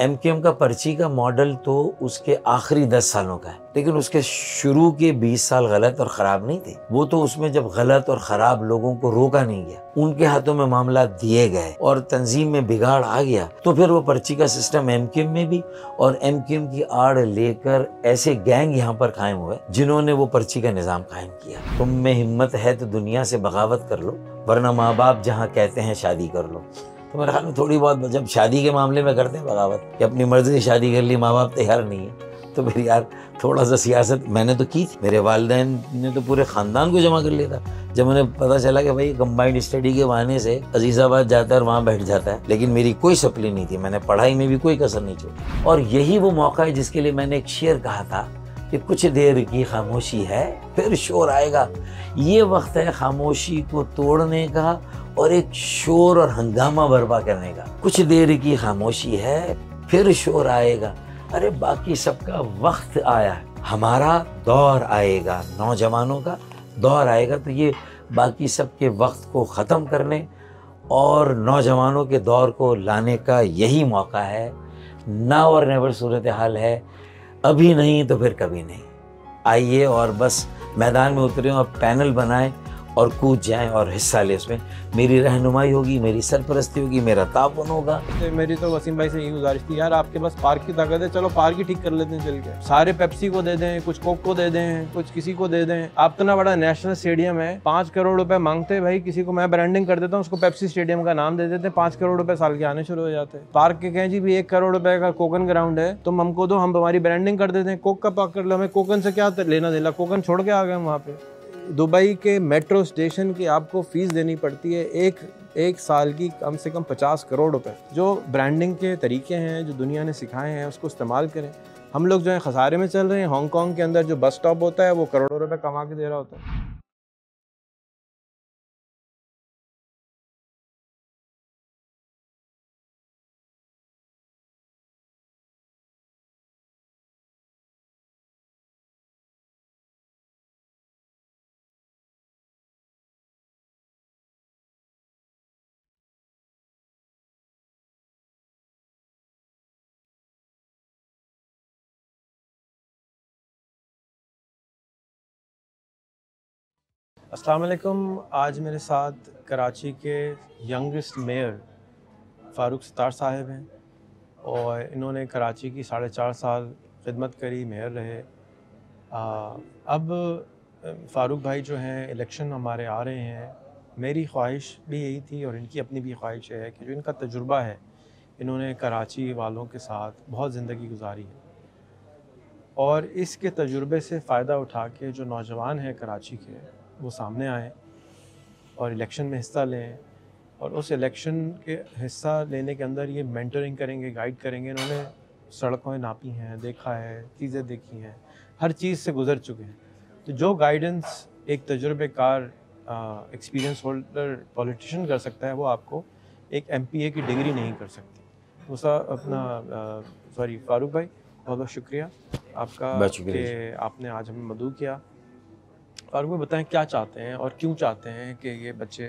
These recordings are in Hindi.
एम का पर्ची का मॉडल तो उसके आखिरी दस सालों का है लेकिन उसके शुरू के बीस साल गलत और ख़राब नहीं थे वो तो उसमें जब गलत और ख़राब लोगों को रोका नहीं गया उनके हाथों में मामला दिए गए और तंजीम में बिगाड़ आ गया तो फिर वो पर्ची का सिस्टम एम में भी और एम की आड़ लेकर ऐसे गैंग यहाँ पर कायम हुए जिन्होंने वो पर्ची का निज़ाम कायम किया तुम में हिम्मत है तो दुनिया से बगावत कर लो वरना माँ बाप जहाँ कहते हैं शादी कर लो तो मेरा थोड़ी बहुत जब शादी के मामले में करते हैं बगावत कि अपनी मर्जी से शादी कर ली माँ बाप तैयार तो नहीं है तो फिर यार थोड़ा सा सियासत मैंने तो की थी मेरे वालदे ने तो पूरे ख़ानदान को जमा कर लिया था जब उन्हें पता चला कि भाई कंबाइंड स्टडी के बहाने से अजीज़ाबाद जाता है और वहाँ बैठ जाता है लेकिन मेरी कोई सप्ली नहीं थी मैंने पढ़ाई में भी कोई कसर नहीं छोड़ी और यही वो मौका है जिसके लिए मैंने एक शेर कहा था कि कुछ देर की खामोशी है फिर शोर आएगा ये वक्त है खामोशी को तोड़ने का और एक शोर और हंगामा बर्पा करने का कुछ देर की खामोशी है फिर शोर आएगा अरे बाकी सबका वक्त आया है हमारा दौर आएगा नौजवानों का दौर आएगा तो ये बाकी सब के वक्त को ख़त्म करने और नौजवानों के दौर को लाने का यही मौका है ना और नेवर सूरत हाल है अभी नहीं तो फिर कभी नहीं आइए और बस मैदान में उतरें और पैनल बनाएं और कूद जाएं और हिस्सा लें उसमें मेरी रहनुमाई होगी मेरी सरपरस्ती होगी मेरा तापन होगा तो मेरी तो वसीम भाई से यही गुजारिश थी यार आपके पास पार्क की ताकत है चलो पार्क ही ठीक कर लेते हैं चल के सारे पेप्सी को दे दें कुछ कोक को दे दें कुछ किसी को दे दें आप इतना तो बड़ा नेशनल स्टेडियम है पाँच करोड़ रुपए मांगते भाई किसी को मैं ब्रांडिंग कर देता हूँ उसको पेप्सी स्टेडियम का नाम दे देते हैं पाँच करोड़ रुपए साल के आने शुरू हो जाते हैं पार्क के कहें जी भी एक करोड़ रुपए का कोकन ग्राउंड है तुम हमको दो हम हमारी ब्रांडिंग कर देते हैं कोक का पाक कर लो हमें कोकन से क्या लेना देना कोकन छोड़ के आ गए वहाँ पे दुबई के मेट्रो स्टेशन की आपको फ़ीस देनी पड़ती है एक एक साल की कम से कम पचास करोड़ रुपए जो ब्रांडिंग के तरीके हैं जो दुनिया ने सिखाए हैं उसको इस्तेमाल करें हम लोग जो है खसारे में चल रहे हैं हांगकॉन्ग के अंदर जो बस स्टॉप होता है वो करोड़ों रुपए कमा के दे रहा होता है असलकम आज मेरे साथ कराची के यंगेस्ट मेयर फ़ारूक सतार साहब हैं और इन्होंने कराची की साढ़े चार साल खिदमत करी मेयर रहे आ, अब फ़ारूक भाई जो हैं इलेक्शन हमारे आ रहे हैं मेरी ख्वाहिश भी यही थी और इनकी अपनी भी ख्वाहिश है कि जो इनका तजुर्बा है इन्होंने कराची वालों के साथ बहुत ज़िंदगी गुजारी है और इसके तजुर्बे से फ़ायदा उठा के जो नौजवान हैं कराची के वो सामने आएँ और इलेक्शन में हिस्सा लें और उस इलेक्शन के हिस्सा लेने के अंदर ये मेंटरिंग करेंगे गाइड करेंगे इन्होंने सड़कों नापी हैं देखा है चीज़ें देखी हैं हर चीज़ से गुजर चुके हैं तो जो गाइडेंस एक तजुर्बेकार एक्सपीरियंस होल्डर पॉलिटिशियन कर सकता है वो आपको एक एम की डिग्री नहीं कर सकती सब अपना सॉरी फारूक भाई बहुत बहुत शुक्रिया आपका कि आपने आज हमें मदू किया फारूक भाई बताएं क्या चाहते हैं और क्यों चाहते हैं कि ये बच्चे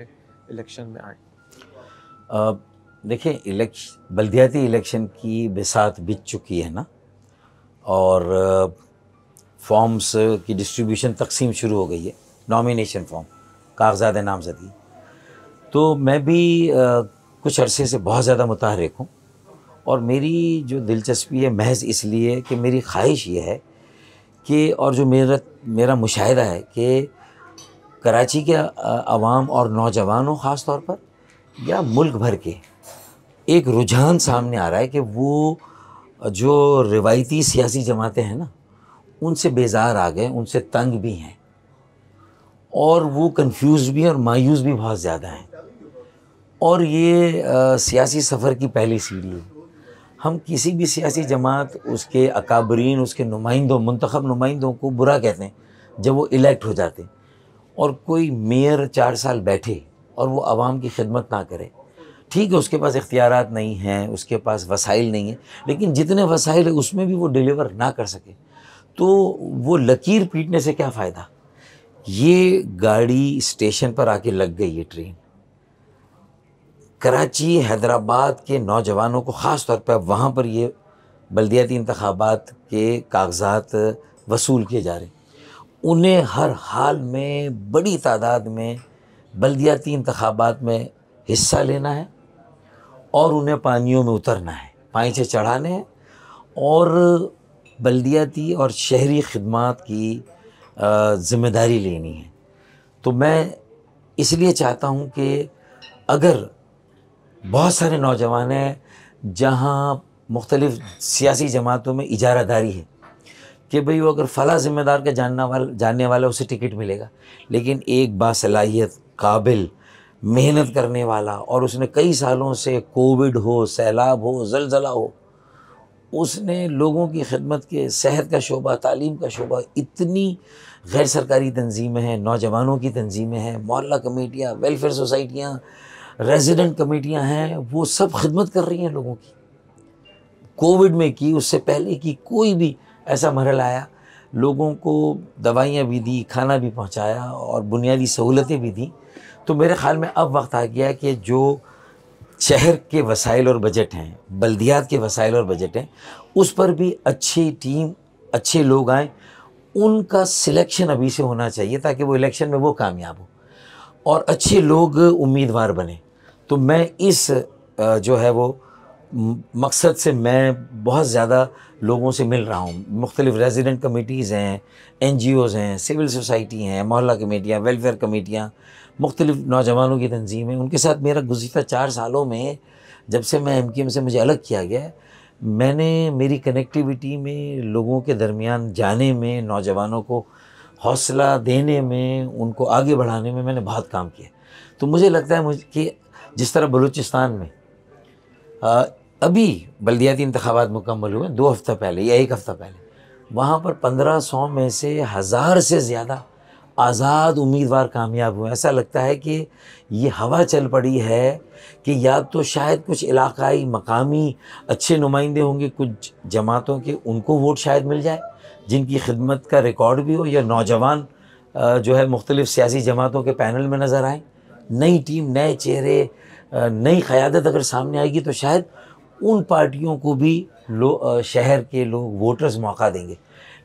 इलेक्शन में आए देखिए इलेक्शन बल्दियाती इलेक्शन की बिसात बीत चुकी है ना और फॉर्म्स की डिस्ट्रीब्यूशन तकसीम शुरू हो गई है नॉमिनेशन फॉर्म कागजात नामजदगी तो मैं भी आ, कुछ अरसे से बहुत ज़्यादा मुतहरक हूँ और मेरी जो दिलचस्पी है महज इसलिए कि मेरी ख्वाहिश ये है कि और जो मेरा मेरा मुशाहिदा है कि कराची के आवाम और नौजवानों ख़ास तौर पर या मुल्क भर के एक रुझान सामने आ रहा है कि वो जो रिवायती सियासी जमातें हैं ना उनसे बेजार आ गए उनसे तंग भी हैं और वो कंफ्यूज भी हैं और मायूस भी बहुत ज़्यादा हैं और ये सियासी सफ़र की पहली सीढ़ी है हम किसी भी सियासी जमात उसके अकाबरीन उसके नुमाइंदों मंतखब नुमाइंदों को बुरा कहते हैं जब वो इलेक्ट हो जाते और कोई मेयर चार साल बैठे और वो आवाम की खिदमत ना करे ठीक है उसके पास इख्तियार नहीं हैं उसके पास वसाइल नहीं है लेकिन जितने वसाइल है उसमें भी वो डिलीवर ना कर सके तो वो लकीर पीटने से क्या फ़ायदा ये गाड़ी स्टेशन पर आके लग गई ये ट्रेन कराची हैदराबाद के नौजवानों को ख़ास तौर पर वहाँ पर ये बलदियाती इंतबात के कागजात वसूल किए जा रहे उन्हें हर हाल में बड़ी तादाद में बलदियाती इंतबात में हिस्सा लेना है और उन्हें पानियों में उतरना है से चढ़ाने हैं और बलदियाती और शहरी खदमात की ज़िम्मेदारी लेनी है तो मैं इसलिए चाहता हूँ कि अगर बहुत सारे नौजवान हैं जहाँ मुख्तलिफ सियासी जमातों में दारी है कि भाई वो अगर फ़ला ज़िम्मेदार का जानना वाला जानने वाला उसे टिकट मिलेगा लेकिन एक बासलाहियत काबिल मेहनत करने वाला और उसने कई सालों से कोविड हो सैलाब हो जलजला हो उसने लोगों की खिदमत के सेहत का शोबा तालीम का शोबा इतनी गैर सरकारी तंजीमें हैं नौजवानों की तंजीमें हैं मोहल्ला कमेटियाँ वेलफेयर सोसाइटियाँ रेजिडेंट कमेटियां हैं वो सब खिदमत कर रही हैं लोगों की कोविड में की उससे पहले की कोई भी ऐसा मरहल आया लोगों को दवाइयाँ भी दी खाना भी पहुँचाया और बुनियादी सहूलतें भी दी तो मेरे ख़्याल में अब वक्त आ गया कि जो शहर के वसाइल और बजट हैं बल्दियात के वसाइल और बजट हैं उस पर भी अच्छी टीम अच्छे लोग आएँ उनका सिलेक्शन अभी से होना चाहिए ताकि वो इलेक्शन में वो कामयाब हो और अच्छे लोग उम्मीदवार बने तो मैं इस जो है वो मकसद से मैं बहुत ज़्यादा लोगों से मिल रहा हूँ मुख्तलिफ रेजिडेंट कमेटीज़ हैं एन जी ओज़ हैं सिविल सोसाइटी हैं मोहल्ला कमेटियाँ वेलफेयर कमेटियाँ मुख्तलिफ नौजवानों की तंजीमें उनके साथ मेरा गुजशत चार सालों में जब से मैं एम क्यू एम से मुझे अलग किया गया मैंने मेरी कनेक्टिविटी में लोगों के दरमियान जाने में नौजवानों को हौसला देने में उनको आगे बढ़ाने में मैंने बहुत काम किया तो मुझे लगता है मुझे कि जिस तरह बलूचिस्तान में आ, अभी बलदियाती इंतबात मुकम्मल हुए दो हफ्ता पहले या एक हफ़्ता पहले वहाँ पर पंद्रह सौ में से हज़ार से ज़्यादा आज़ाद उम्मीदवार कामयाब हुए ऐसा लगता है कि ये हवा चल पड़ी है कि या तो शायद कुछ इलाकाई मकामी अच्छे नुमाइंदे होंगे कुछ जमातों के उनको वोट शायद मिल जाए जिनकी खिदमत का रिकॉर्ड भी हो या नौजवान जो है मुख्तलिफ़ सियासी जमातों के पैनल में नज़र आएँ नई टीम नए चेहरे नई क़्यादत अगर सामने आएगी तो शायद उन पार्टियों को भी लो शहर के लोग वोटर्स मौका देंगे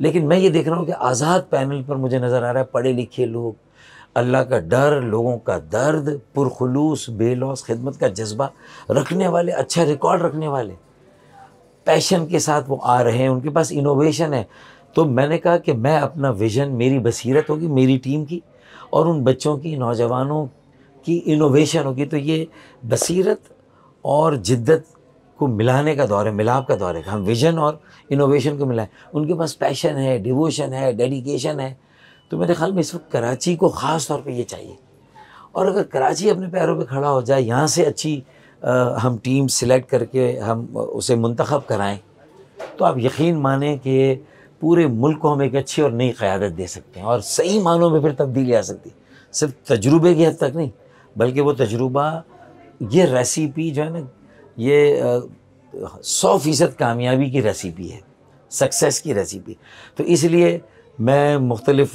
लेकिन मैं ये देख रहा हूँ कि आज़ाद पैनल पर मुझे नज़र आ रहा है पढ़े लिखे लोग अल्लाह का डर लोगों का दर्द पुरखलूस बेलौस खिदमत का जज्बा रखने वाले अच्छा रिकॉर्ड रखने वाले पैशन के साथ वो आ रहे हैं उनके पास इनोवेशन है तो मैंने कहा कि मैं अपना विज़न मेरी बसीरत होगी मेरी टीम की और उन बच्चों की नौजवानों की इनोवेशन होगी तो ये बसीरत और जिद्दत को मिलाने का दौर है मिलाप का दौर है हम विजन और इनोवेशन को मिलाएं उनके पास पैशन है डिवोशन है डेडिकेशन है तो मेरे ख्याल में इस वक्त कराची को ख़ास तौर पे ये चाहिए और अगर कराची अपने पैरों पे खड़ा हो जाए यहाँ से अच्छी आ, हम टीम सिलेक्ट करके हम उसे मंतखब कराएं तो आप यकीन माने कि पूरे मुल्क को हम एक अच्छी और नई क़्यादत दे सकते हैं और सही मानों में फिर तब्दीली आ सकती है सिर्फ तजुर्बे की हद तक नहीं बल्कि वो तजुर्बा ये रेसिपी जो है ना ये सौ फ़ीसद कामयाबी की रेसिपी है सक्सेस की रेसिपी तो इसलिए मैं मुख्तलिफ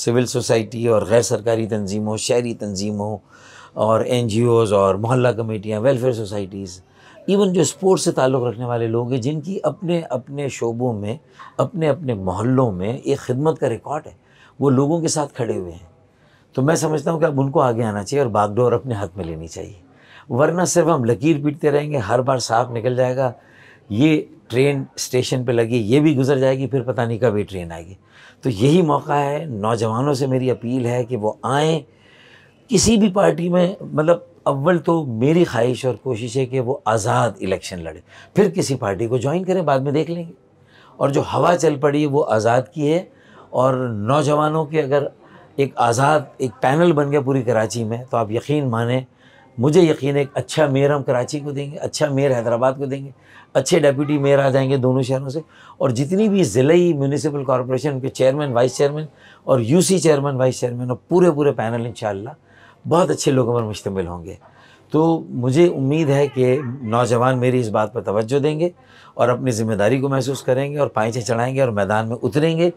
सिविल सोसाइटी और गैर सरकारी तंजीमों शहरी तंजीमों और एन जी ओज़ और मोहल्ला कमेटियाँ वेलफेयर सोसाइटीज़ इवन जो स्पोर्ट्स से ताल्लुक़ रखने वाले लोग हैं जिनकी अपने अपने शोबों में अपने अपने मोहल्लों में एक खिदमत का रिकॉर्ड है वो लोगों के साथ खड़े हुए हैं तो मैं समझता हूँ कि अब उनको आगे आना चाहिए और बागडोर अपने हाथ में लेनी चाहिए वरना सिर्फ हम लकीर पीटते रहेंगे हर बार साफ निकल जाएगा ये ट्रेन स्टेशन पे लगी ये भी गुजर जाएगी फिर पता नहीं कब ये ट्रेन आएगी तो यही मौका है नौजवानों से मेरी अपील है कि वो आए किसी भी पार्टी में मतलब अव्वल तो मेरी ख्वाहिश और कोशिश है कि वो आज़ाद इलेक्शन लड़े फिर किसी पार्टी को ज्वाइन करें बाद में देख लेंगे और जो हवा चल पड़ी वो आज़ाद की है और नौजवानों के अगर एक आज़ाद एक पैनल बन गया पूरी कराची में तो आप यकीन माने मुझे यकीन है एक अच्छा मेयर हम कराची को देंगे अच्छा मेयर हैदराबाद को देंगे अच्छे डेप्यूटी मेयर आ जाएंगे दोनों शहरों से और जितनी भी ही म्यूनसिपल कॉरपोरेशन के चेयरमैन वाइस चेयरमैन और यूसी चेयरमैन वाइस चेयरमैन और पूरे पूरे पैनल इन बहुत अच्छे लोगों पर मुश्तमिल होंगे तो मुझे उम्मीद है कि नौजवान मेरी इस बात पर तोज्जो देंगे और अपनी ज़िम्मेदारी को महसूस करेंगे और पाइचें चढ़ाएंगे और मैदान में उतरेंगे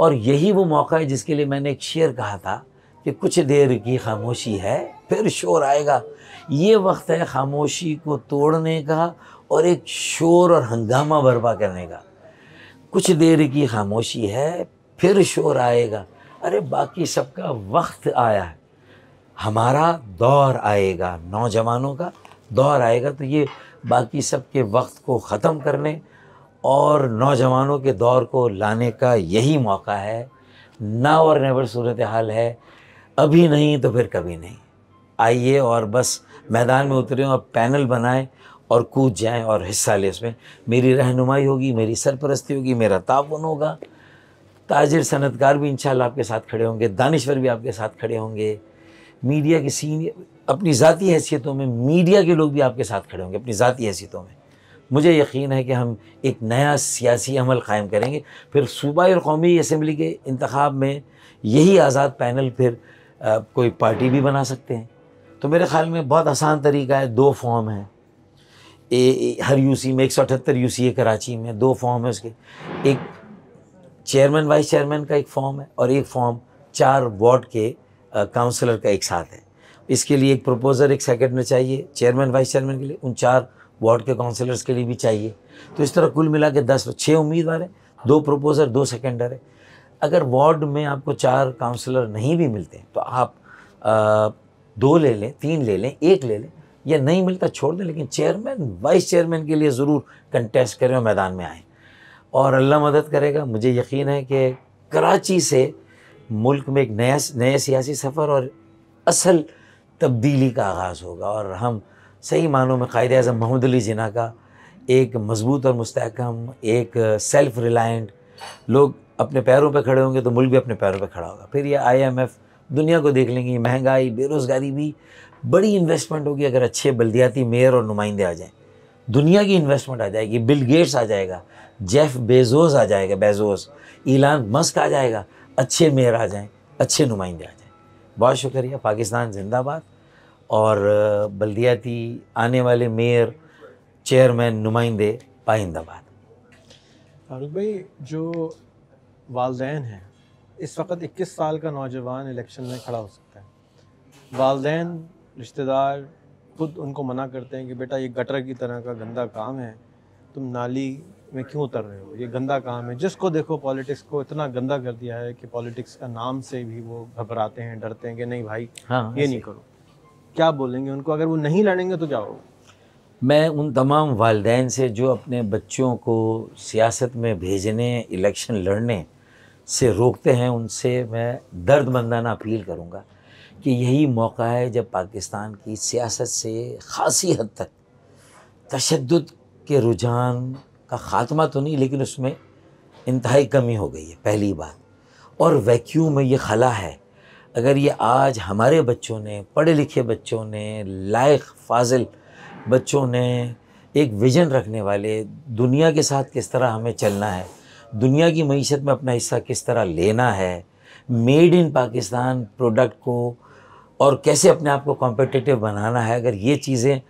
और यही वो मौका है जिसके लिए मैंने एक शेर कहा था कि कुछ देर की खामोशी है फिर शोर आएगा ये वक्त है खामोशी को तोड़ने का और एक शोर और हंगामा बर्पा करने का कुछ देर की खामोशी है फिर शोर आएगा अरे बाकी सबका वक्त आया है हमारा दौर आएगा नौजवानों का दौर आएगा तो ये बाकी सब के वक्त को ख़त्म करने और नौजवानों के दौर को लाने का यही मौका है ना और नेवर सूरत हाल है अभी नहीं तो फिर कभी नहीं आइए और बस मैदान में उतरें और पैनल बनाएं और कूद जाएं और हिस्सा लें इसमें मेरी रहनुमाई होगी मेरी सरपरस्ती होगी मेरा ताउन होगा ताजिर सनतकार भी इंशाल्लाह आपके साथ खड़े होंगे दानश्वर भी आपके साथ खड़े होंगे मीडिया के सीनियर अपनी ज़ाती हैसियतों में मीडिया के लोग भी आपके साथ खड़े होंगे अपनी ज़ाती हैसियतों में मुझे यकीन है कि हम एक नया सियासी अमल क़ायम करेंगे फिर सूबाई और कौमी असम्बली के इंतब में यही आज़ाद पैनल फिर कोई पार्टी भी बना सकते हैं तो मेरे ख्याल में बहुत आसान तरीका है दो फॉर्म है ए, ए, हर यूसी में एक सौ अठहत्तर यू सी है कराची में दो फॉर्म है उसके एक चेयरमैन वाइस चेयरमैन का एक फॉर्म है और एक फॉर्म चार वार्ड के काउंसलर का एक साथ है इसके लिए एक प्रपोजर एक सेकेंड में चाहिए चेयरमैन वाइस चेयरमैन के लिए उन चार वार्ड के काउंसिलर्स के लिए भी चाहिए तो इस तरह कुल मिला के दस छः उम्मीदवार हैं दो प्रपोजर दो सेकेंडर है अगर वार्ड में आपको चार काउंसलर नहीं भी मिलते तो आप आ, दो ले लें तीन ले लें एक ले लें या नहीं मिलता छोड़ दें लेकिन चेयरमैन वाइस चेयरमैन के लिए ज़रूर कंटेस्ट करें और मैदान में आएँ और अल्लाह मदद करेगा मुझे यकीन है कि कराची से मुल्क में एक नया नए सियासी सफ़र और असल तब्दीली का आगाज़ होगा और हम सही मानों में कायद अजम महमूद अली जिना का एक मजबूत और मुस्तकम एक सेल्फ रिलायंट लोग अपने पैरों पर पे खड़े होंगे तो मुल्क भी अपने पैरों पर पे खड़ा होगा फिर ये आई एम एफ़ दुनिया को देख लेंगे महंगाई बेरोज़गारी भी बड़ी इन्वेस्टमेंट होगी अगर अच्छे बल्दियाती मेयर और नुमाइंदे आ जाएँ दुनिया की इन्वेस्टमेंट आ जाएगी बिल गेट्स आ जाएगा जेफ बेजोस आ जाएगा बेजोस इलान मस्क आ जाएगा अच्छे मेयर आ जाएँ अच्छे नुमाइंदे आ जाएँ बहुत शुक्रिया पाकिस्तान जिंदाबाद और बल्दियाती आने वाले मेयर चेयरमैन नुमाइंदे पाइंदाबाद फारूक भाई जो वालदेन हैं इस वक्त 21 साल का नौजवान इलेक्शन में खड़ा हो सकता है वालदेन रिश्तेदार खुद उनको मना करते हैं कि बेटा ये गटर की तरह का गंदा काम है तुम नाली में क्यों उतर रहे हो ये गंदा काम है जिसको देखो पॉलिटिक्स को इतना गंदा कर दिया है कि पॉलिटिक्स का नाम से भी वो घबराते हैं डरते हैं कि नहीं भाई हाँ, ये नहीं करो क्या बोलेंगे उनको अगर वो नहीं लड़ेंगे तो क्या होगा मैं उन तमाम वालदे से जो अपने बच्चों को सियासत में भेजने इलेक्शन लड़ने से रोकते हैं उनसे मैं दर्द मंदाना अपील करूँगा कि यही मौका है जब पाकिस्तान की सियासत से खासी हद तक तशद के रुझान का ख़ात्मा तो नहीं लेकिन उसमें इंतहाई कमी हो गई है पहली बात और वैक्यूम में ये खला है अगर ये आज हमारे बच्चों ने पढ़े लिखे बच्चों ने लायक फाजिल बच्चों ने एक विजन रखने वाले दुनिया के साथ किस तरह हमें चलना है दुनिया की मीशत में अपना हिस्सा किस तरह लेना है मेड इन पाकिस्तान प्रोडक्ट को और कैसे अपने आप को कॉम्पिटिटिव बनाना है अगर ये चीज़ें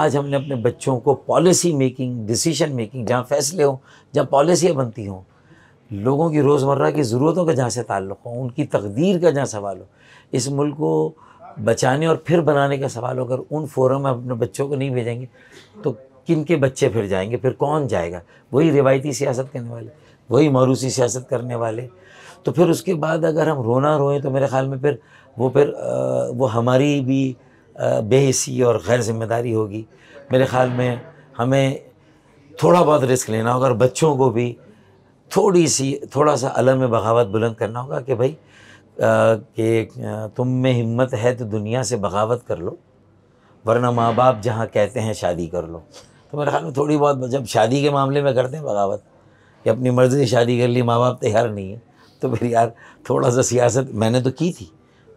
आज हमने अपने बच्चों को पॉलिसी मेकिंग डिसीजन मेकिंग जहाँ फैसले हों जहाँ पॉलिसियाँ बनती हों लोगों की रोज़मर्रा की ज़रूरतों का जहाँ से ताल्लुक़ हो उनकी तकदीर का जहाँ सवाल हो इस मुल्क को बचाने और फिर बनाने का सवाल हो अगर उन फोरम में अपने बच्चों को नहीं भेजेंगे तो किन के बच्चे फिर जाएंगे फिर कौन जाएगा वही रिवायती सियासत करने वाले वही मरूसी सियासत करने वाले तो फिर उसके बाद अगर हम रोना रोएं तो मेरे ख़्याल में फिर वो फिर आ, वो हमारी भी बेहसी और गैर जिम्मेदारी होगी मेरे ख़्याल में हमें थोड़ा बहुत रिस्क लेना होगा और बच्चों को भी थोड़ी सी थोड़ा सा अलम बगावत बुलंद करना होगा कि भाई कि तुम में हिम्मत है तो दुनिया से बगावत कर लो वरना माँ बाप जहाँ कहते हैं शादी कर लो तो मेरे ख्याल में थोड़ी बहुत जब शादी के मामले में करते हैं बगावत कि अपनी मर्ज़ी से शादी कर ली माँ बाप तैयार नहीं है तो फिर यार थोड़ा सा सियासत मैंने तो की थी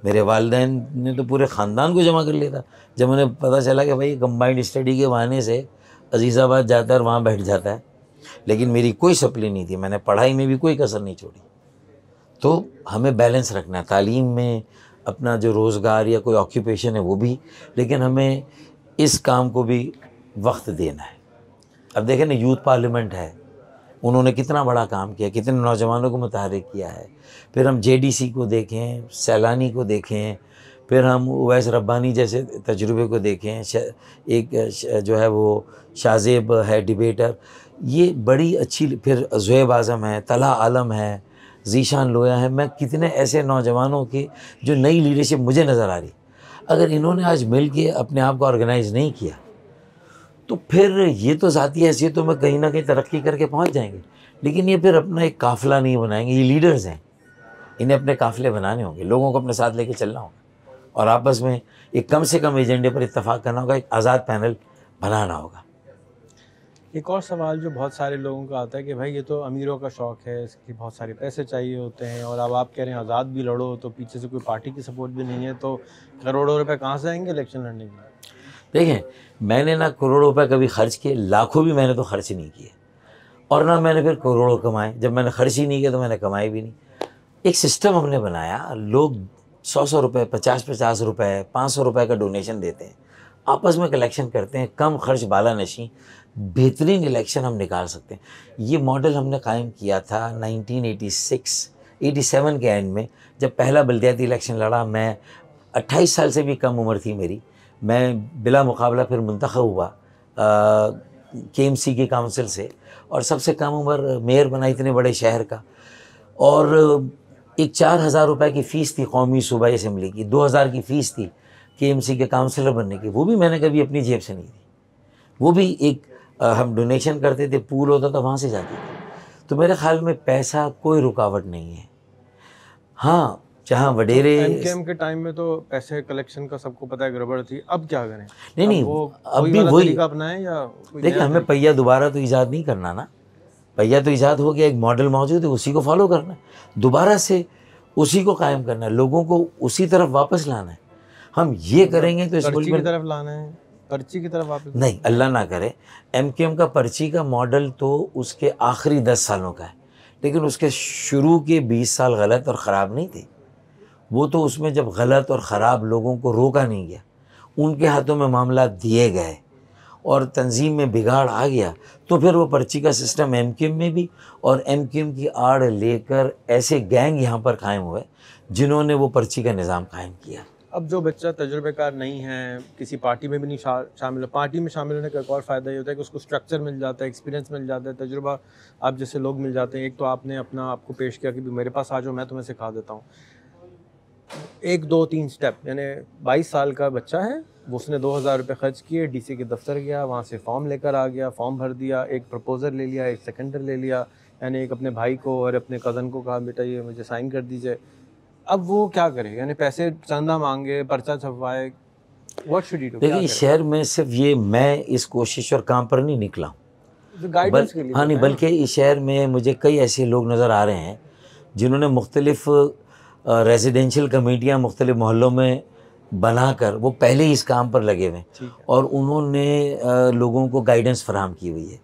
मेरे वालदे ने तो पूरे ख़ानदान को जमा कर लिया था जब उन्हें पता चला कि भाई कंबाइंड स्टडी के बहाने से अजीज़ाबाद जाता है और वहाँ बैठ जाता है लेकिन मेरी कोई सप्ली नहीं थी मैंने पढ़ाई में भी कोई कसर नहीं छोड़ी तो हमें बैलेंस रखना है तालीम में अपना जो रोज़गार या कोई ऑक्यूपेशन है वो भी लेकिन हमें इस काम को भी वक्त देना है अब देखें ना यूथ पार्लियामेंट है उन्होंने कितना बड़ा काम किया कितने नौजवानों को मुतहरक किया है फिर हम जे को देखें सैलानी को देखें फिर हम उवैस रब्बानी जैसे तजुर्बे को देखें एक जो है वो शाजेब है डिबेटर ये बड़ी अच्छी फिर जुएब आज़म है तला आलम है जीशान लोया है मैं कितने ऐसे नौजवानों के जो नई लीडरशिप मुझे नज़र आ रही अगर इन्होंने आज मिल के अपने आप को ऑर्गेनाइज़ नहीं किया तो फिर ये तो ज़ाती हैसियतों तो में कहीं ना कहीं तरक्की करके पहुँच जाएंगे लेकिन ये फिर अपना एक काफ़िला नहीं बनाएंगे ये लीडर्स हैं इन्हें अपने काफ़िले बनाने होंगे लोगों को अपने साथ लेके चलना होगा और आपस में एक कम से कम एजेंडे पर इतफाक़ करना होगा एक आज़ाद पैनल बनाना होगा एक और सवाल जो बहुत सारे लोगों का आता है कि भाई ये तो अमीरों का शौक़ है इसके बहुत सारे पैसे चाहिए होते हैं और अब आप कह रहे हैं आज़ाद भी लड़ो तो पीछे से कोई पार्टी की सपोर्ट भी नहीं है तो करोड़ों रुपए कहाँ से आएंगे इलेक्शन लड़ने के लिए देखें मैंने ना करोड़ों रुपए कभी खर्च किए लाखों भी मैंने तो खर्च नहीं किए और ना मैंने फिर करोड़ों कमाए जब मैंने खर्च ही नहीं किया तो मैंने कमाए भी नहीं एक सिस्टम हमने बनाया लोग सौ सौ रुपये पचास पचास रुपये पाँच सौ रुपये का डोनेशन देते हैं आपस में कलेक्शन करते हैं कम खर्च बाला नशी बेहतरीन इलेक्शन हम निकाल सकते हैं ये मॉडल हमने कायम किया था 1986 87 के एंड में जब पहला बलदियाती इलेक्शन लड़ा मैं 28 साल से भी कम उम्र थी मेरी मैं बिला मुकाबला फिर मंतख हुआ के एम सी के काउंसिल से और सबसे कम उम्र मेयर बना इतने बड़े शहर का और एक चार हज़ार रुपये की फ़ीस थी कौमी सूबाई असम्बली की दो हज़ार की फ़ीस थी के एम सी के काउंसिलर बनने की वो भी मैंने कभी अपनी जेब से नहीं दी वो भी एक हम डोनेशन करते थे पूल होता था वहाँ से जाते थे तो मेरे ख्याल में पैसा कोई रुकावट नहीं है हाँ जहाँ वडेरे के टाइम में तो पैसे कलेक्शन का सबको पता है गड़बड़ थी अब क्या करें नहीं नहीं अब भी वही अपनाएं या देखिए हमें पहिया दोबारा तो ईजाद नहीं करना ना पहिया तो ईजाद हो गया एक मॉडल मौजूद है उसी को फॉलो करना दोबारा से उसी को कायम करना है लोगों को उसी तरफ वापस लाना है हम ये करेंगे तो इस मुल्क में तरफ लाना है पर्ची की तरफ वापस नहीं अल्लाह ना करे एम एम का पर्ची का मॉडल तो उसके आखिरी दस सालों का है लेकिन उसके शुरू के बीस साल गलत और ख़राब नहीं थे वो तो उसमें जब गलत और ख़राब लोगों को रोका नहीं गया उनके हाथों में मामला दिए गए और तंजीम में बिगाड़ आ गया तो फिर वो पर्ची का सिस्टम एम एम में भी और एम की आड़ लेकर ऐसे गैंग यहाँ पर कायम हुए जिन्होंने वो पर्ची का निज़ाम कायम किया अब जो बच्चा तजुर्बेकार नहीं है किसी पार्टी में भी नहीं शा, शामिल पार्टी में शामिल होने का एक और फ़ायदा ये होता है कि उसको स्ट्रक्चर मिल जाता है एक्सपीरियंस मिल जाता है तजुर्बा आप जैसे लोग मिल जाते हैं एक तो आपने अपना आपको पेश किया कि मेरे पास आ जाओ मैं तुम्हें सिखा देता हूँ एक दो तीन स्टेप यानी बाईस साल का बच्चा है उसने दो हज़ार रुपये खर्च किए डी के दफ्तर गया वहाँ से फॉर्म लेकर आ गया फॉर्म भर दिया एक प्रपोज़ल ले लिया एक सेकेंडर ले लिया यानी एक अपने भाई को और अपने कज़न को कहा बेटा ये मुझे साइन कर दीजिए अब वो क्या करे यानी पैसे चंदा मांगे पर्चा छपवाए शुड यू देखिए शहर में सिर्फ ये मैं इस कोशिश और काम पर नहीं निकला तो बल, हाँ नहीं बल्कि इस शहर में मुझे कई ऐसे लोग नज़र आ रहे हैं जिन्होंने मुख्तलिफ़ रेजिडेंशल कमेटियाँ मुख्तलिफ़ मोहल्लों में बनाकर वो पहले ही इस काम पर लगे हुए हैं और उन्होंने लोगों को गाइडेंस फराम की हुई है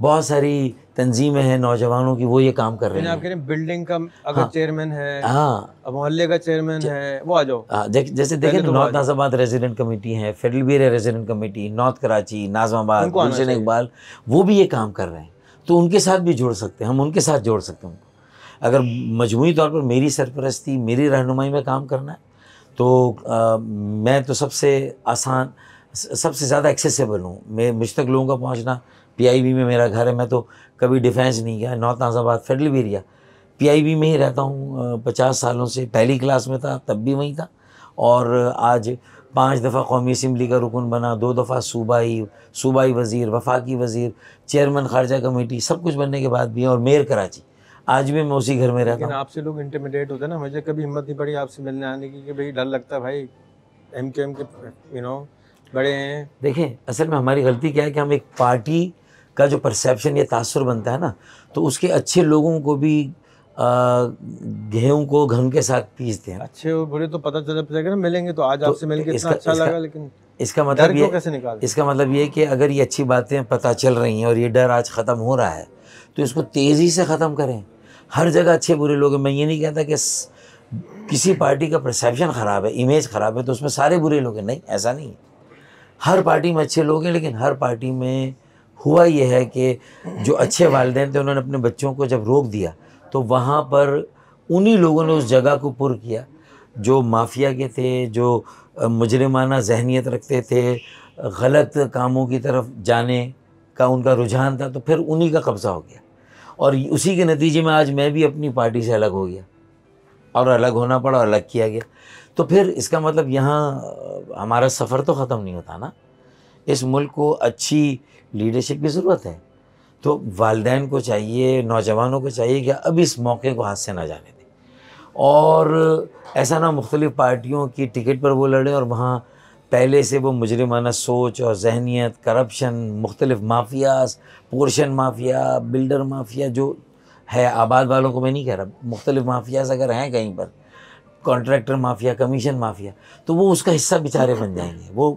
बहुत सारी तंजीमें हैं नौजवानों की वो ये काम कर रहे हैं आप कह रहे हैं बिल्डिंग का अगर हाँ, चेयरमैन है हाँ मोहल्ले का चेयरमैन है वो आ जाओ जै, हाँ, जैसे देखें नॉर्थ नाजाबाद रेजिडेंट कमेटी है federal resident committee north Karachi Nazimabad Gulshan Iqbal वो भी ये काम कर रहे हैं तो उनके साथ भी जोड़ सकते हैं हम उनके साथ जोड़ सकते हैं अगर मजमू तौर पर मेरी सरपरस्ती मेरी रहनुमाई में काम करना है तो आ, मैं तो सबसे आसान सबसे ज़्यादा एक्सेसिबल हूँ मैं मुझ तक लोगों का पहुँचना पीआईबी में मेरा घर है मैं तो कभी डिफेंस नहीं गया north Nazimabad federal area PIB में ही रहता हूँ पचास सालों से पहली क्लास में था तब भी वहीं था और आज पाँच दफ़ा कौमी असम्बली का रुकन बना दो दफ़ा सूबाई सूबाई वज़ी वफाकी वज़ी चेयरमैन खारजा कमेटी सब कुछ बनने के बाद भी और मेयर कराची आज भी मैं उसी घर में रहता हूँ आपसे लोग इंटरमीडिएट होते ना मुझे कभी हिम्मत नहीं पड़ी आपसे मिलने आने की कि भाई डर लगता है भाई एम के एम के यू नो बड़े हैं देखें असल में हमारी गलती क्या है कि हम एक पार्टी का जो परसेप्शन या तासर बनता है ना तो उसके अच्छे लोगों को भी गेहूँ को घन के साथ पीसते हैं अच्छे और बुरे तो पता चल जाएगा मिलेंगे तो आज तो आपसे मिलकर इतना अच्छा लगा लेकिन इसका मतलब ये कैसे निकाल इसका मतलब ये कि अगर ये अच्छी बातें पता चल रही हैं और ये डर आज ख़त्म हो रहा है तो इसको तेज़ी से ख़त्म करें हर जगह अच्छे बुरे लोग हैं मैं ये नहीं कहता कि किसी पार्टी का परसेप्शन ख़राब है इमेज ख़राब है तो उसमें सारे बुरे लोग हैं नहीं ऐसा नहीं हर पार्टी में अच्छे लोग हैं लेकिन हर पार्टी में हुआ यह है कि जो अच्छे वालदे थे उन्होंने अपने बच्चों को जब रोक दिया तो वहाँ पर उन्हीं लोगों ने उस जगह को पुर किया जो माफिया के थे जो मुजरमाना जहनीत रखते थे गलत कामों की तरफ जाने का उनका रुझान था तो फिर उन्हीं का कब्ज़ा हो गया और उसी के नतीजे में आज मैं भी अपनी पार्टी से अलग हो गया और अलग होना पड़ा और अलग किया गया तो फिर इसका मतलब यहाँ हमारा सफ़र तो ख़त्म नहीं होता ना इस मुल्क को अच्छी लीडरशिप की ज़रूरत है तो वालदेन को चाहिए नौजवानों को चाहिए कि अब इस मौके को हाथ से ना जाने दें और ऐसा ना मुख्तलिफ़ पार्टियों की टिकट पर वो लड़ें और वहाँ पहले से वो मुजरमाना सोच और जहनीत करप्शन मुख्तलिफ माफियाज पोर्शन माफिया बिल्डर माफिया जो है आबाद वालों को मैं नहीं कह रहा मुख्तलिफ माफियाज अगर हैं कहीं पर कॉन्ट्रैक्टर माफिया कमीशन माफिया तो वो उसका हिस्सा बेचारे बन जाएंगे वो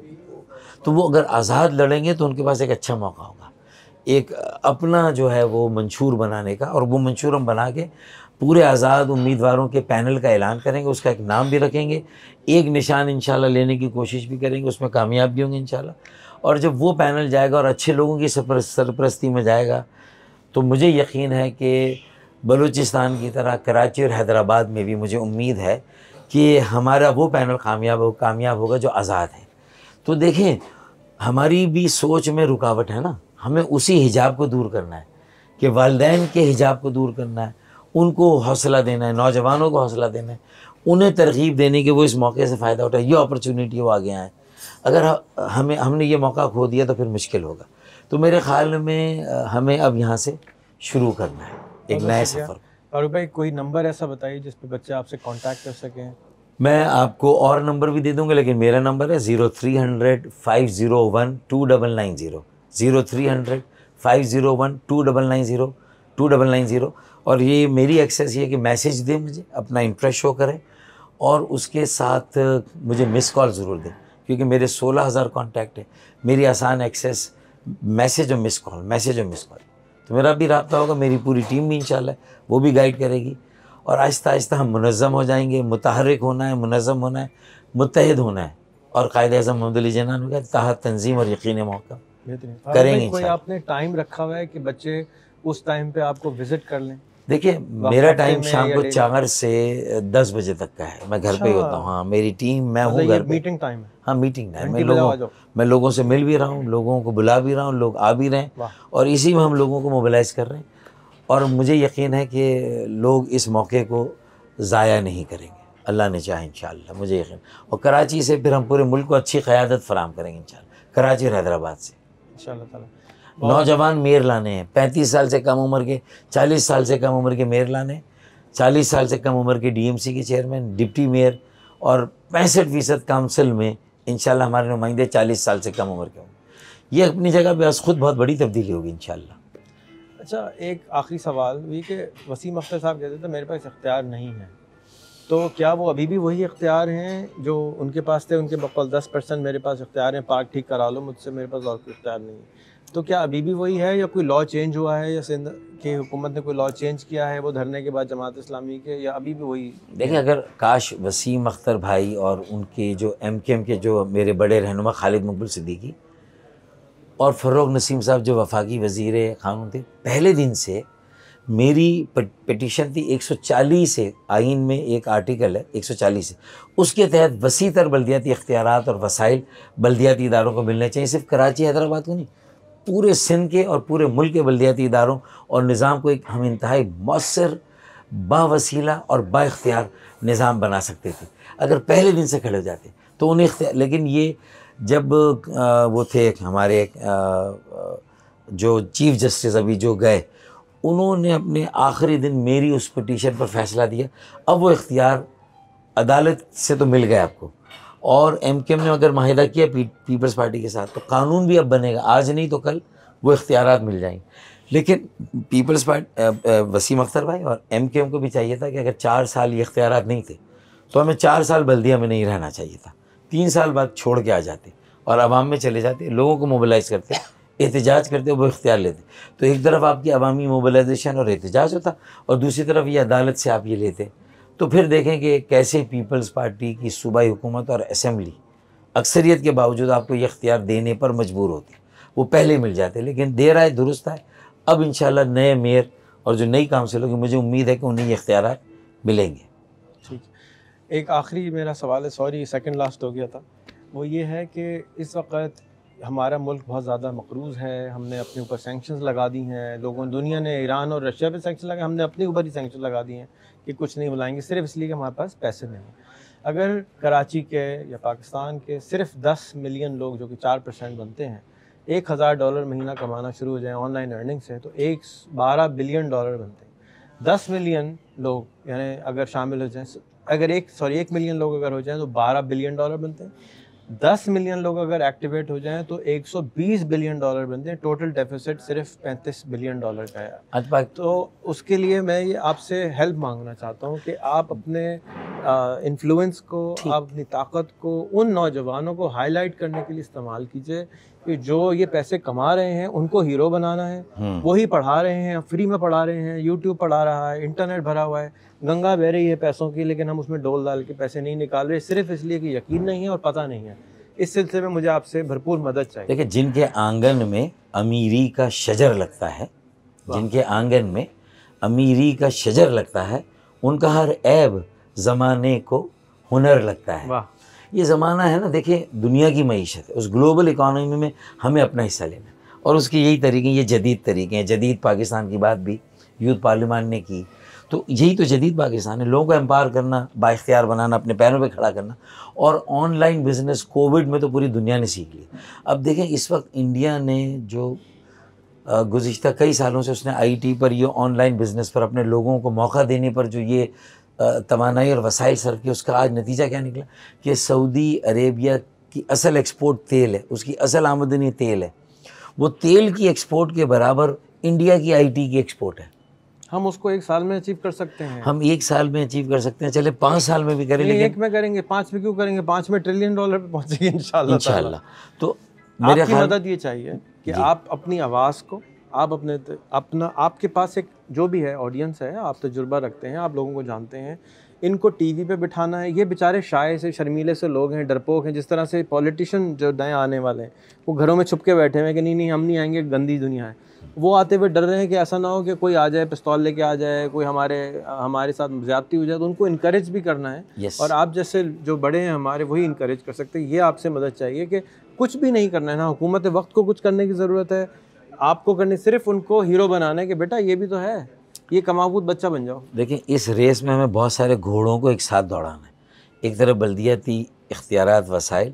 तो वो अगर आज़ाद लड़ेंगे तो उनके पास एक अच्छा मौका होगा एक अपना जो है वो मंशूर बनाने का और वो मंशूर हम बना के पूरे आज़ाद उम्मीदवारों के पैनल का ऐलान करेंगे उसका एक नाम भी रखेंगे एक निशान इन लेने की कोशिश भी करेंगे उसमें कामयाब भी होंगे इन और जब वो पैनल जाएगा और अच्छे लोगों की सरपरस्ती में जाएगा तो मुझे यकीन है कि बलूचिस्तान की तरह कराची और हैदराबाद में भी मुझे उम्मीद है कि हमारा वो पैनल कामयाब हो कामयाब होगा जो आज़ाद है तो देखें हमारी भी सोच में रुकावट है ना हमें उसी हिजाब को दूर करना है कि वालदेन के हिजाब को दूर करना है उनको हौसला देना है नौजवानों को हौसला देना है उन्हें तरगीब देने के वो इस मौके से फ़ायदा उठाए ये अपॉर्चुनिटी वो आगे आए अगर हमें हमने ये मौका खो दिया तो फिर मुश्किल होगा तो मेरे ख्याल में हमें अब यहाँ से शुरू करना है एक नए सफ़र और भाई कोई नंबर ऐसा बताइए जिस पर बच्चे आपसे कॉन्टैक्ट कर सकें मैं आपको और नंबर भी दे दूँगा लेकिन मेरा नंबर है zero three hundred five zero one two double nine zero zero three hundred five zero one two double nine zero two double nine zero और ये मेरी एक्सेस ये कि मैसेज दे मुझे अपना इंटरेस्ट शो करें और उसके साथ मुझे मिस कॉल ज़रूर दें क्योंकि मेरे सोलह हज़ार कॉन्टैक्ट है मेरी आसान एक्सेस मैसेज और मिस कॉल मैसेज और मिस कॉल तो मेरा भी रबता होगा मेरी पूरी टीम भी इंशाल्लाह वो भी गाइड करेगी और आहिस्ता आहिस्ता हम मुनज़म हो जाएंगे मुतहरक होना है मुनज़म होना है मुतहद होना है और कायद अजम महमद जनान का तह तंजीम और यकीन मौका करेंगे कोई आपने टाइम रखा हुआ है कि बच्चे उस टाइम पे आपको विज़िट कर लें देखिए मेरा टाइम शाम को चार से दस बजे तक का है मैं घर पे ही अच्छा। होता हूँ हाँ मेरी टीम मैं अच्छा, हूँ घर मीटिंग टाइम हाँ मीटिंग टाइम मैं लोगों मैं लोगों से मिल भी रहा हूँ लोगों को बुला भी रहा हूँ लोग आ भी रहे हैं और इसी में हम लोगों को मोबिलाइज कर रहे हैं और मुझे यकीन है कि लोग इस मौके को ज़ाया नहीं करेंगे अल्लाह ने चाहे इन मुझे यकीन और कराची से फिर हम पूरे मुल्क को अच्छी क़्यादत फराम करेंगे इन कराची और हैदराबाद से इन नौजवान मेयर लाने हैं पैंतीस साल से कम उम्र के चालीस साल से कम उम्र के मेयर लाने चालीस साल से कम उम्र के डीएमसी के चेयरमैन डिप्टी मेयर और पैंसठ फीसद काउंसिल में इन हमारे नुमाइंदे चालीस साल से कम उम्र के होंगे ये अपनी जगह पर खुद बहुत बड़ी तब्दीली होगी इन अच्छा एक आखिरी सवाल ये कि वसीम अख्तर साहब कहते थे तो मेरे पास इख्तियार नहीं है तो क्या वो अभी भी वही इख्तियार हैं जो उनके पास थे उनके बकौल दस परसेंट मेरे पास इख्तियार हैं पार्क ठीक करा लो मुझसे मेरे पास और कोई इख्तियार नहीं है तो क्या अभी भी वही है या कोई लॉ चेंज हुआ है या सिंध की हुकूमत ने कोई लॉ चेंज किया है वो धरने के बाद जमात इस्लामी के या अभी भी वही देखिए अगर काश वसीम अख्तर भाई और उनके जो एम के एम के जो मेरे बड़े रहनुमा खालिद मकबुल सिद्दीकी और फ़रोग नसीम साहब जो वफाकी वजीर क़ानून थे पहले दिन से मेरी पटिशन थी 140 है आइन में एक आर्टिकल है 140 है उसके तहत वसी तर बल्दियाती इख्तियार और वसाइल बल्दियाती इदारों को मिलने चाहिए सिर्फ कराची हैदराबाद को नहीं पूरे सिंध के और पूरे मुल्क के बलदियाती इदारों और निज़ाम को एक हम इंतहाई मौसर बावसीला और बाख्तियार निज़ाम बना सकते थे अगर पहले दिन से खड़े हो जाते तो उन्हें लेकिन ये जब आ, वो थे हमारे आ, जो चीफ जस्टिस अभी जो गए उन्होंने अपने आखिरी दिन मेरी उस पटिशन पर फैसला दिया अब वो इख्तियार अदालत से तो मिल गया आपको और एम के एम ने अगर माहिदा किया पी, पीपल्स पार्टी के साथ तो कानून भी अब बनेगा आज नहीं तो कल वो इख्तियार मिल जाएंगे लेकिन पीपल्स पार्टी वसीम अख्तर भाई और एम के एम को भी चाहिए था कि अगर चार साल ये इख्तियार नहीं थे तो हमें चार साल बल्दिया में नहीं रहना चाहिए था तीन साल बाद छोड़ के आ जाते और आवाम में चले जाते लोगों को मोबलाइज़ करते एहतजाज करते वो इख्तियार लेते तो एक तरफ आपकी अवामी मोबलाइजेशन और एहतजाज होता और दूसरी तरफ ये अदालत से आप ये लेते तो फिर देखें कि कैसे पीपल्स पार्टी की सूबाई हुकूमत और असम्बली अक्सरियत के बावजूद आपको ये इख्तियार देने पर मजबूर होती वो पहले मिल जाते लेकिन देर आए दुरुस्त आए अब इन नए मेयर और जो नई काउंसिल होगी मुझे उम्मीद है कि उन्हें ये अख्तियार मिलेंगे ठीक एक आखिरी मेरा सवाल है सॉरी सेकंड लास्ट हो गया था वो ये है कि इस वक्त हमारा मुल्क बहुत ज़्यादा मकरूज़ है हमने अपने ऊपर सेंक्शन लगा दी हैं लोगों दुनिया ने ईरान और रशिया पे सेंक्शन लगाए हमने अपने ऊपर ही सेंक्शन लगा दिए हैं कि कुछ नहीं बुलाएंगे सिर्फ इसलिए कि हमारे पास पैसे नहीं हैं अगर कराची के या पाकिस्तान के सिर्फ दस मिलियन लोग जो कि चार परसेंट बनते हैं एक हज़ार डॉलर महीना कमाना शुरू हो जाए ऑनलाइन अर्निंग से तो एक बारह बिलियन डॉलर बनते हैं दस मिलियन लोग यानी अगर शामिल हो जाए अगर एक सॉरी एक मिलियन लोग अगर हो जाएँ तो बारह बिलियन डॉलर बनते हैं दस मिलियन लोग अगर एक्टिवेट हो जाएं तो 120 बिलियन डॉलर बनते हैं टोटल डेफिसिट सिर्फ 35 बिलियन डॉलर का है अच्छा तो उसके लिए मैं ये आपसे हेल्प मांगना चाहता हूँ कि आप अपने इन्फ्लुएंस को आप अपनी ताकत को उन नौजवानों को हाईलाइट करने के लिए इस्तेमाल कीजिए कि जो ये पैसे कमा रहे हैं उनको हीरो बनाना है हम्म। वही पढ़ा रहे हैं फ्री में पढ़ा रहे हैं यूट्यूब पढ़ा रहा है इंटरनेट भरा हुआ है गंगा बह रही है पैसों की लेकिन हम उसमें डोल डाल के पैसे नहीं निकाल रहे सिर्फ इसलिए कि यकीन नहीं है और पता नहीं है इस सिलसिले में मुझे आपसे भरपूर मदद चाहिए देखिए जिनके आंगन में अमीरी का शजर लगता है जिनके आंगन में अमीरी का शजर लगता है उनका हर ऐब ज़माने को हुनर लगता है वाह ये ज़माना है ना देखें दुनिया की मीशत है उस ग्लोबल इकानमी में हमें अपना हिस्सा लेना है और उसके यही तरीके ये जदीद तरीके हैं जदीद पाकिस्तान की बात भी यूथ पार्लियामान ने की तो यही तो जदीद पाकिस्तान है लोगों को एम्पायर करना बाख्तियार बनाना अपने पैरों पे खड़ा करना और ऑनलाइन बिज़नेस कोविड में तो पूरी दुनिया ने सीख ली अब देखें इस वक्त इंडिया ने जो गुज्त कई सालों से उसने आईटी पर ये ऑनलाइन बिज़नेस पर अपने लोगों को मौका देने पर जो ये तोानाई और वसाइल सर के उसका आज नतीजा क्या निकला कि सऊदी अरेबिया की असल एक्सपोर्ट तेल है उसकी असल आमदनी तेल है वो तेल की एक्सपोर्ट के बराबर इंडिया की आईटी की एक्सपोर्ट है हम उसको एक साल में अचीव कर सकते हैं हम एक साल में अचीव कर सकते हैं चले पाँच साल में भी करेंगे एक में करेंगे पाँच में क्यों करेंगे पाँच में ट्रिलियन डॉलर पर पहुँचेंगे इन इंशाल्लाह तो मेरे मदद ये चाहिए कि आप अपनी आवाज़ को आप अपने अपना आपके पास एक जो भी है ऑडियंस है आप तजुर्बा रखते हैं आप लोगों को जानते हैं इनको टीवी पे बिठाना है ये बेचारे शाये से शर्मीले से लोग हैं डरपोक हैं जिस तरह से पॉलिटिशियन जो नए आने वाले हैं वो घरों में छुप के बैठे हुए हैं कि नहीं नहीं हम नहीं आएंगे गंदी दुनिया है वो आते हुए डर रहे हैं कि ऐसा ना हो कि कोई आ जाए पिस्तौल लेके आ जाए कोई हमारे हमारे साथ ज्यादती हो जाए तो उनको इनक्रेज भी करना है yes. और आप जैसे जो बड़े हैं हमारे वही इनक्रेज कर सकते हैं ये आपसे मदद चाहिए कि कुछ भी नहीं करना है ना हुकूमत वक्त को कुछ करने की ज़रूरत है आपको करनी सिर्फ उनको हीरो बनाना है कि बेटा ये भी तो है ये कमाबूत बच्चा बन जाओ देखिए इस रेस में हमें बहुत सारे घोड़ों को एक साथ दौड़ाना है एक तरफ बल्दियाती इख्तियार वसाइल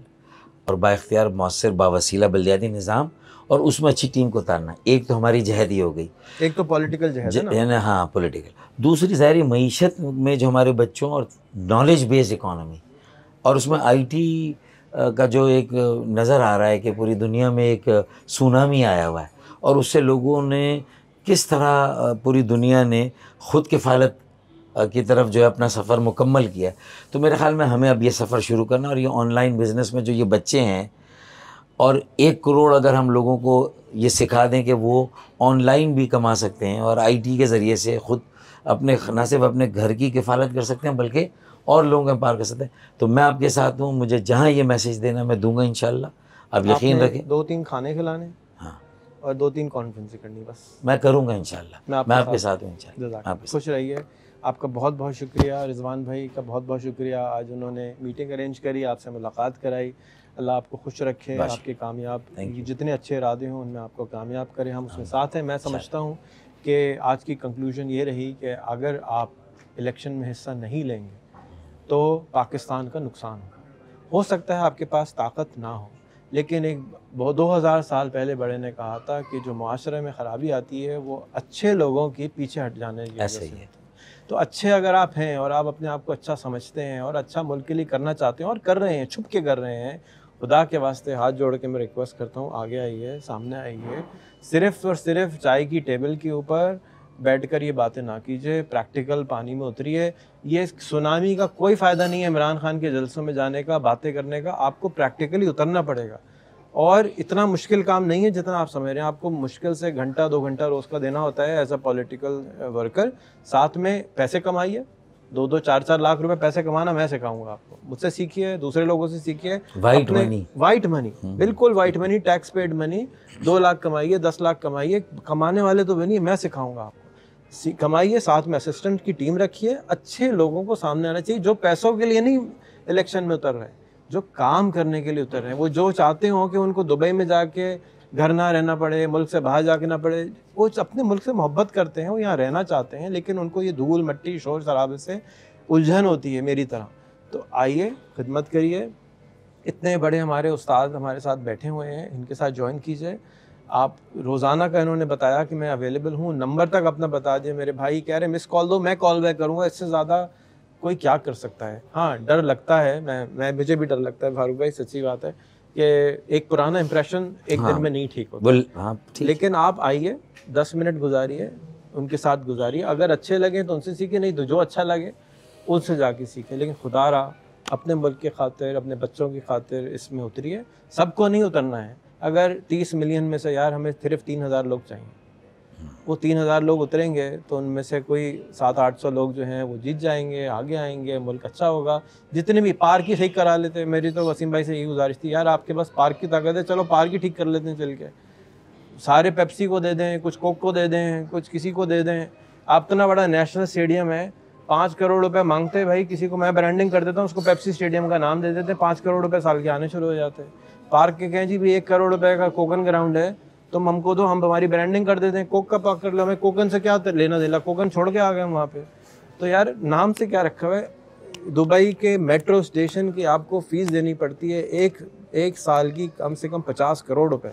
और बाख्तियार मौसर वसीला बल्दियाती निज़ाम और उसमें अच्छी टीम को उतारना एक तो हमारी जहदी हो गई एक तो पॉलिटिकल जहद है ना हाँ पॉलिटिकल दूसरी ज़ाहिर मीशत में जो हमारे बच्चों और नॉलेज बेस्ड इकोनॉमी और उसमें आईटी का जो एक नज़र आ रहा है कि पूरी दुनिया में एक सुनामी आया हुआ है और उससे लोगों ने किस तरह पूरी दुनिया ने ख़ुद के फालत की तरफ जो है अपना सफ़र मुकम्मल किया तो मेरे ख़्याल में हमें अब ये सफ़र शुरू करना और ये ऑनलाइन बिज़नेस में जो ये बच्चे हैं और एक करोड़ अगर हम लोगों को ये सिखा दें कि वो ऑनलाइन भी कमा सकते हैं और आईटी के ज़रिए से ख़ुद अपने ना सिर्फ अपने घर की किफ़ालत कर सकते हैं बल्कि और लोगों के पार कर सकते हैं तो मैं आपके साथ हूँ मुझे जहाँ ये मैसेज देना मैं दूंगा इन आप यकीन रखें दो तीन खाने खिलाने और दो तीन कॉन्फ्रेंसें करनी बस मैं करूँगा इन मैं, मैं आपके साथ हूँ खुश रहिए आपका बहुत बहुत शुक्रिया रिजवान भाई का बहुत बहुत शुक्रिया आज उन्होंने मीटिंग अरेंज करी आपसे मुलाकात कराई अल्लाह आपको खुश रखे आपके कामयाब जितने अच्छे इरादे हों उनमें आपको कामयाब करें हम उसमें साथ हैं मैं समझता हूँ कि आज की कंक्लूजन ये रही कि अगर आप इलेक्शन में हिस्सा नहीं लेंगे तो पाकिस्तान का नुकसान होगा हो सकता है आपके पास ताकत ना हो लेकिन एक बहुत दो हज़ार साल पहले बड़े ने कहा था कि जो माशरे में ख़राबी आती है वो अच्छे लोगों के पीछे हट जाने की ऐसे ही है तो अच्छे अगर आप हैं और आप अपने आप को अच्छा समझते हैं और अच्छा मुल्क के लिए करना चाहते हैं और कर रहे हैं छुप के कर रहे हैं खुदा के वास्ते हाथ जोड़ के मैं रिक्वेस्ट करता हूँ आगे आइए सामने आइए सिर्फ और सिर्फ चाय की टेबल के ऊपर बैठकर ये बातें ना कीजिए प्रैक्टिकल पानी में उतरिए ये सुनामी का कोई फ़ायदा नहीं है इमरान खान के जलसों में जाने का बातें करने का आपको प्रैक्टिकली उतरना पड़ेगा और इतना मुश्किल काम नहीं है जितना आप समझ रहे हैं आपको मुश्किल से घंटा दो घंटा रोज़ का देना होता है एज अ पॉलिटिकल वर्कर साथ में पैसे कमाइए दो दो चार चार लाख रुपए पैसे कमाना मैं सिखाऊंगा आपको मुझसे सीखिए दूसरे लोगों से सीखिए वाइट मनी वाइट मनी बिल्कुल white money tax paid money दो लाख कमाइए दस लाख कमाइए कमाने वाले तो बनिए मैं सिखाऊंगा आपको कमाइए साथ में असिस्टेंट की टीम रखिए अच्छे लोगों को सामने आना चाहिए जो पैसों के लिए नहीं इलेक्शन में उतर रहे हैं जो काम करने के लिए उतर रहे हैं वो जो चाहते हों कि उनको दुबई में जाके घर ना रहना पड़े मुल्क से बाहर जाके ना पड़े वो अपने मुल्क से मोहब्बत करते हैं वो यहाँ रहना चाहते हैं लेकिन उनको ये धूल मट्टी शोर शराबे से उलझन होती है मेरी तरह तो आइए खिदमत करिए इतने बड़े हमारे उस्ताद हमारे साथ बैठे हुए हैं इनके साथ ज्वाइन कीजिए आप रोज़ाना का इन्होंने बताया कि मैं अवेलेबल हूँ नंबर तक अपना बता दिया मेरे भाई कह रहे मिस कॉल दो मैं कॉल बैक करूँगा इससे ज़्यादा कोई क्या कर सकता है हाँ डर लगता है मैं मैं मुझे भी डर लगता है फारूक भाई सच्ची बात है कि एक पुराना इंप्रेशन एक हाँ, दिन में नहीं ठीक होता हाँ, लेकिन आप आइए दस मिनट गुजारिए उनके साथ गुजारिए अगर अच्छे लगे तो उनसे सीखे नहीं तो जो अच्छा लगे उनसे जाके सीखे लेकिन खुदा रहा अपने मुल्क की खातिर अपने बच्चों की खातिर इसमें उतरिए सबको नहीं उतरना है अगर तीस मिलियन में से यार हमें सिर्फ तीन हज़ार लोग चाहिए वो तीन हज़ार लोग उतरेंगे तो उनमें से कोई सात आठ सौ लोग जो हैं वो जीत जाएंगे आगे आएंगे मुल्क अच्छा होगा जितने भी पार्क ही ठीक करा लेते हैं मेरी तो वसीम भाई से यही गुजारिश थी यार आपके पास पार्क की ताकत है चलो पार्क ही ठीक कर लेते हैं चल के सारे पेप्सी को दे दें कुछ कोक को दे दें कुछ किसी को दे दें आप इतना तो बड़ा नेशनल स्टेडियम है पाँच करोड़ रुपए मांगते भाई किसी को मैं ब्रांडिंग कर देता हूँ उसको पेप्सी स्टेडियम का नाम दे देते पाँच करोड़ रुपए साल के आने शुरू हो जाते हैं पार्क के कहें जी भी एक करोड़ रुपए का कोकन ग्राउंड है तुम तो हमको दो हम हमारी ब्रांडिंग कर देते हैं कोक का पार्क कर लो हमें कोकन से क्या तो लेना देना कोकन छोड़ के आ गए हम वहाँ पे तो यार नाम से क्या रखा हुआ है दुबई के मेट्रो स्टेशन की आपको फ़ीस देनी पड़ती है एक एक साल की कम से कम पचास करोड़ रुपए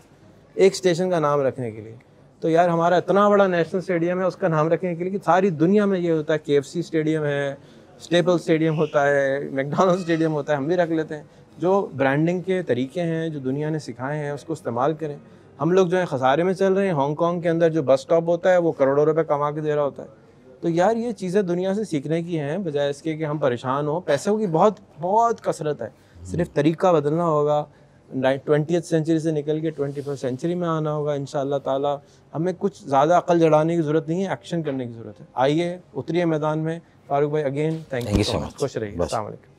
एक स्टेशन का नाम रखने के लिए तो यार हमारा इतना बड़ा नेशनल स्टेडियम है उसका नाम रखने के लिए कि सारी दुनिया में ये होता है के स्टेडियम है स्टेपल स्टेडियम होता है मैकडोनल्ड स्टेडियम होता है हम भी रख लेते हैं जो ब्रांडिंग के तरीके हैं जो दुनिया ने सिखाए हैं उसको इस्तेमाल करें हम लोग जो है खसारे में चल रहे हैं हांगकॉन्ग के अंदर जो बस स्टॉप होता है वो करोड़ों रुपए कमा के दे रहा होता है तो यार ये चीज़ें दुनिया से सीखने की हैं बजाय इसके कि हम परेशान हों पैसों की बहुत बहुत कसरत है सिर्फ तरीका बदलना होगा ट्वेंटी सेंचुरी से निकल के ट्वेंटी फर्स्ट सेंचुरी में आना होगा इन ताला हमें कुछ ज़्यादा अकल जड़ाने की ज़रूरत नहीं है एक्शन करने की ज़रूरत है आइए उतरिए मैदान में फारूक भाई again thank you so much खुश रहिए अलैक्म